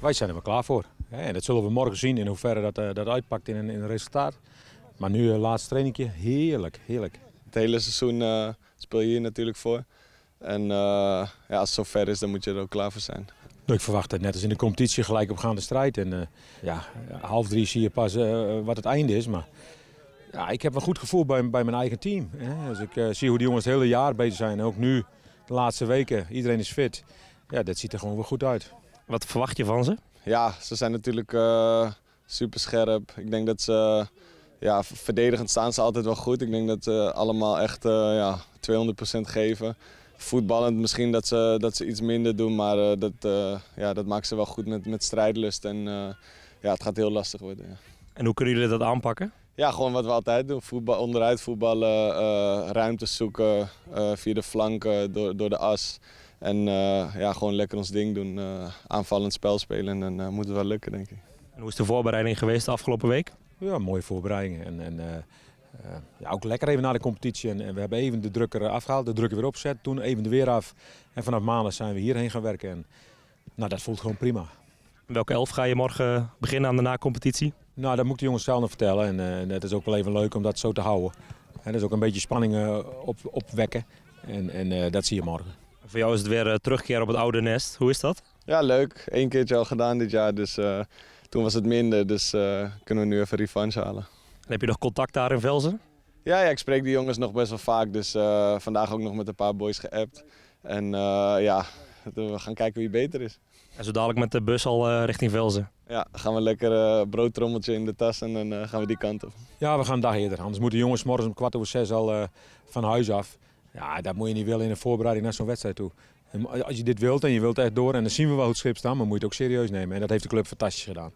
Wij zijn er wel klaar voor. En dat zullen we morgen zien in hoeverre dat, eh, dat uitpakt in een, in een resultaat. Maar nu een eh, laatste trainingje, heerlijk, heerlijk. Het hele seizoen eh, speel je hier natuurlijk voor. En ja, als het zo ver is, dan moet je er ook klaar voor zijn. Nou, ik verwacht het net als in de competitie gelijk opgaande strijd. En uh, ja, half drie zie je pas wat het einde is. Maar ja, ik heb een goed gevoel bij, bij mijn eigen team. Hè. Als ik zie hoe die jongens het hele jaar bezig zijn. ook nu, de laatste weken, iedereen is fit. Ja, dat ziet er gewoon weer goed uit. Wat verwacht je van ze? Ja, ze zijn natuurlijk eh, super scherp. Ik denk dat ze, ja, verdedigend staan ze altijd wel goed. Ik denk dat ze allemaal echt uh, ja, 200% geven. Voetballend misschien dat ze, dat ze iets minder doen, maar eh, dat, ja, dat maakt ze wel goed met, met strijdlust. En ja, het gaat heel lastig worden. Ja. En hoe kunnen jullie dat aanpakken? Ja, gewoon wat we altijd doen. Voetbal, onderuit voetballen, ruimte zoeken via de flanken, door, door de as. En eh, ja, gewoon lekker ons ding doen, eh, aanvallend spel spelen en dan eh, moet het wel lukken denk ik. En hoe is de voorbereiding geweest de afgelopen week? Ja, mooie voorbereiding. En, en ja, ook lekker even na de competitie. En, we hebben even de drukker afgehaald, de drukker weer opgezet. Toen even de weer af. En vanaf maandag zijn we hierheen gaan werken. En, nou, dat voelt gewoon prima. Welke elf ga je morgen beginnen aan de na-competitie? Nou, dat moet de jongens zelf nog vertellen. En, het is ook wel even leuk om dat zo te houden. En dat is ook een beetje spanning op, opwekken. En, en dat zie je morgen. Voor jou is het weer eh, terugkeer op het oude nest. Hoe is dat? Ja, leuk. Eén keertje al gedaan dit jaar, dus eh, toen was het minder. Dus eh, kunnen we nu even revanche halen. En heb je nog contact daar in Velzen? Ja, ja ik spreek die jongens nog best wel vaak. Dus vandaag ook nog met een paar boys geappt. En ja, we gaan kijken wie beter is. En zo dadelijk met de bus al richting Velzen. Ja, gaan we lekker uh, broodtrommeltje in de tas en dan gaan we die kant op. Ja, we gaan een dag eerder. Anders moeten jongens morgens om kwart over zes al van huis af. Ja, dat moet je niet willen in de voorbereiding naar zo'n wedstrijd toe. als je dit wilt en je wilt echt door en dan zien we wel hoe het schip staan, maar moet je het ook serieus nemen. En dat heeft de club fantastisch gedaan.